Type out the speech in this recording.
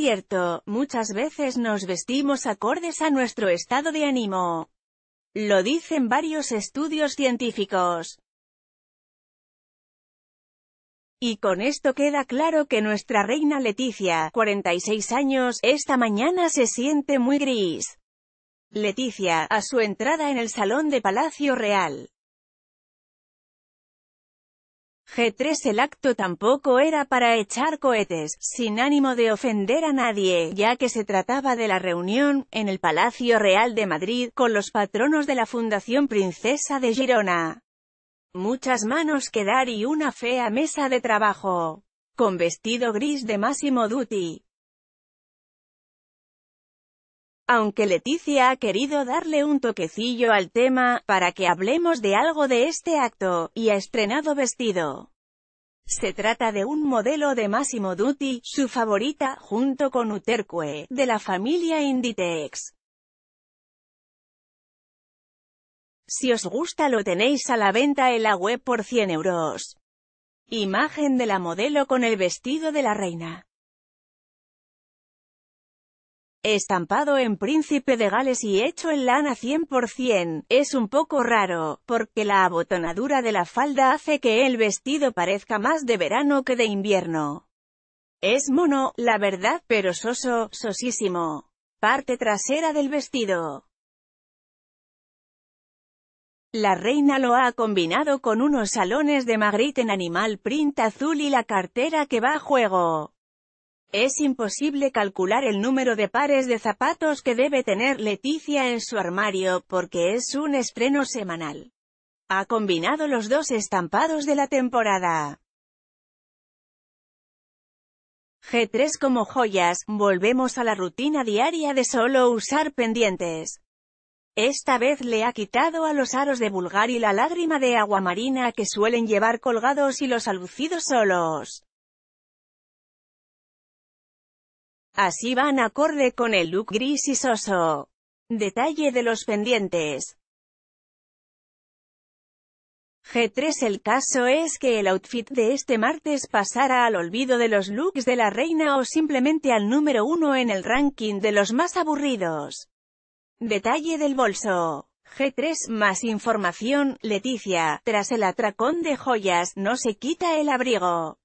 cierto, muchas veces nos vestimos acordes a nuestro estado de ánimo. Lo dicen varios estudios científicos. Y con esto queda claro que nuestra reina Leticia, 46 años, esta mañana se siente muy gris. Leticia, a su entrada en el Salón de Palacio Real. G3 El acto tampoco era para echar cohetes, sin ánimo de ofender a nadie, ya que se trataba de la reunión, en el Palacio Real de Madrid, con los patronos de la Fundación Princesa de Girona. Muchas manos que dar y una fea mesa de trabajo. Con vestido gris de máximo duty aunque Leticia ha querido darle un toquecillo al tema, para que hablemos de algo de este acto, y ha estrenado vestido. Se trata de un modelo de Massimo Dutti, su favorita, junto con Uterque, de la familia Inditex. Si os gusta lo tenéis a la venta en la web por 100 euros. Imagen de la modelo con el vestido de la reina. Estampado en Príncipe de Gales y hecho en lana 100%, es un poco raro, porque la abotonadura de la falda hace que el vestido parezca más de verano que de invierno. Es mono, la verdad, pero soso, sosísimo. Parte trasera del vestido. La reina lo ha combinado con unos salones de Magritte en animal print azul y la cartera que va a juego. Es imposible calcular el número de pares de zapatos que debe tener Leticia en su armario, porque es un estreno semanal. Ha combinado los dos estampados de la temporada. G3 como joyas, volvemos a la rutina diaria de solo usar pendientes. Esta vez le ha quitado a los aros de y la lágrima de agua marina que suelen llevar colgados y los alucidos solos. Así van acorde con el look gris y soso. Detalle de los pendientes. G3 El caso es que el outfit de este martes pasara al olvido de los looks de la reina o simplemente al número uno en el ranking de los más aburridos. Detalle del bolso. G3 Más información, Leticia, tras el atracón de joyas, no se quita el abrigo.